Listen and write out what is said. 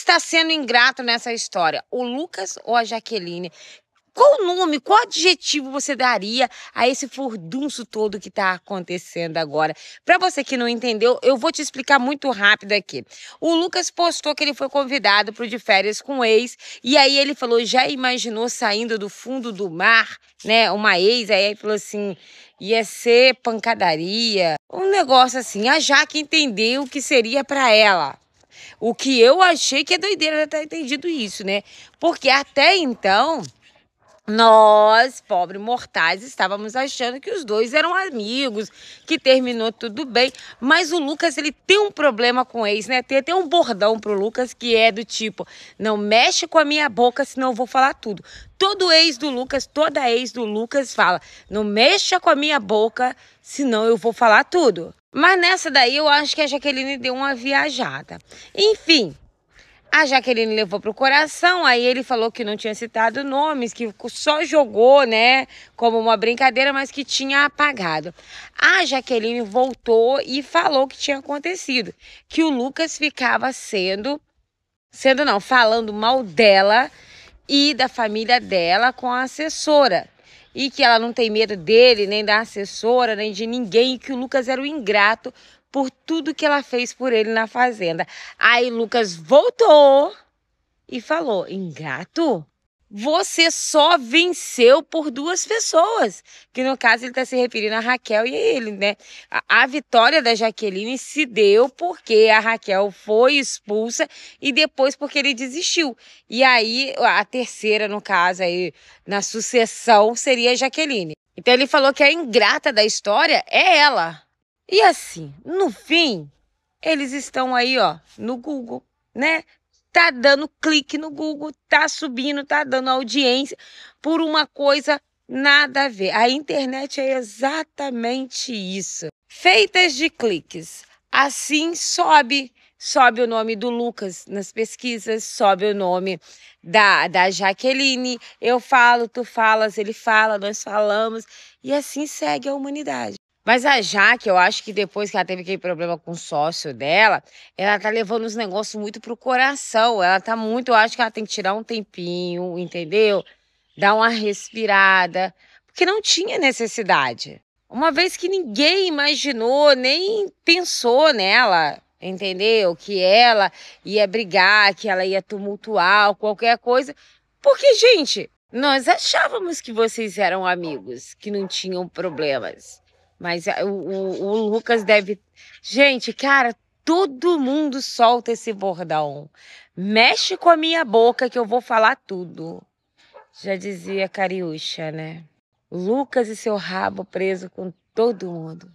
está sendo ingrato nessa história? O Lucas ou a Jaqueline? Qual nome, qual adjetivo você daria a esse furdunço todo que está acontecendo agora? Para você que não entendeu, eu vou te explicar muito rápido aqui. O Lucas postou que ele foi convidado para o de férias com o ex, e aí ele falou: já imaginou saindo do fundo do mar, né? Uma ex, aí ele falou assim: ia ser pancadaria, um negócio assim. A Jaque entendeu o que seria para ela. O que eu achei que é doideira já ter entendido isso, né? Porque até então nós, pobres mortais, estávamos achando que os dois eram amigos, que terminou tudo bem, mas o Lucas ele tem um problema com ex, né? Tem até um bordão pro Lucas que é do tipo: "Não mexe com a minha boca, senão eu vou falar tudo". Todo ex do Lucas, toda ex do Lucas fala: "Não mexa com a minha boca, senão eu vou falar tudo". Mas nessa daí eu acho que a Jaqueline deu uma viajada. Enfim, a Jaqueline levou pro coração, aí ele falou que não tinha citado nomes, que só jogou, né, como uma brincadeira, mas que tinha apagado. A Jaqueline voltou e falou que tinha acontecido, que o Lucas ficava sendo sendo não, falando mal dela e da família dela com a assessora e que ela não tem medo dele, nem da assessora, nem de ninguém, e que o Lucas era o ingrato por tudo que ela fez por ele na fazenda. Aí Lucas voltou e falou: Ingrato? você só venceu por duas pessoas. Que no caso ele está se referindo a Raquel e a ele, né? A, a, vitória da Jaqueline se deu porque a Raquel foi expulsa e depois porque ele desistiu. E aí a terceira, no caso, aí na sucessão seria a Jaqueline. Então ele falou que a ingrata da história é ela. E assim, no fim, eles estão aí, ó, no Google, né? tá dando clique no Google, tá subindo, tá dando audiência por uma coisa nada a ver. A internet é exatamente isso. Feitas de cliques. Assim sobe sobe o nome do Lucas nas pesquisas, sobe o nome da, da Jaqueline. Eu falo, tu falas, ele fala, nós falamos. E assim segue a humanidade. Mas a Jaque, eu acho que depois que ela teve aquele problema com o sócio dela, ela tá levando os negócios muito pro coração. Ela tá muito, eu acho que ela tem que tirar um tempinho, entendeu? Dar uma respirada, porque não tinha necessidade. Uma vez que ninguém imaginou, nem pensou nela, entendeu? Que ela ia brigar, que ela ia tumultuar, qualquer coisa. Porque, gente, nós achávamos que vocês eram amigos, que não tinham problemas. Mas eh, o, o, o Lucas deve. Gente, cara, todo mundo solta esse bordão. Mexe com a minha boca que eu vou falar tudo. Já dizia Cariúcha, né? Lucas e seu rabo preso com todo mundo.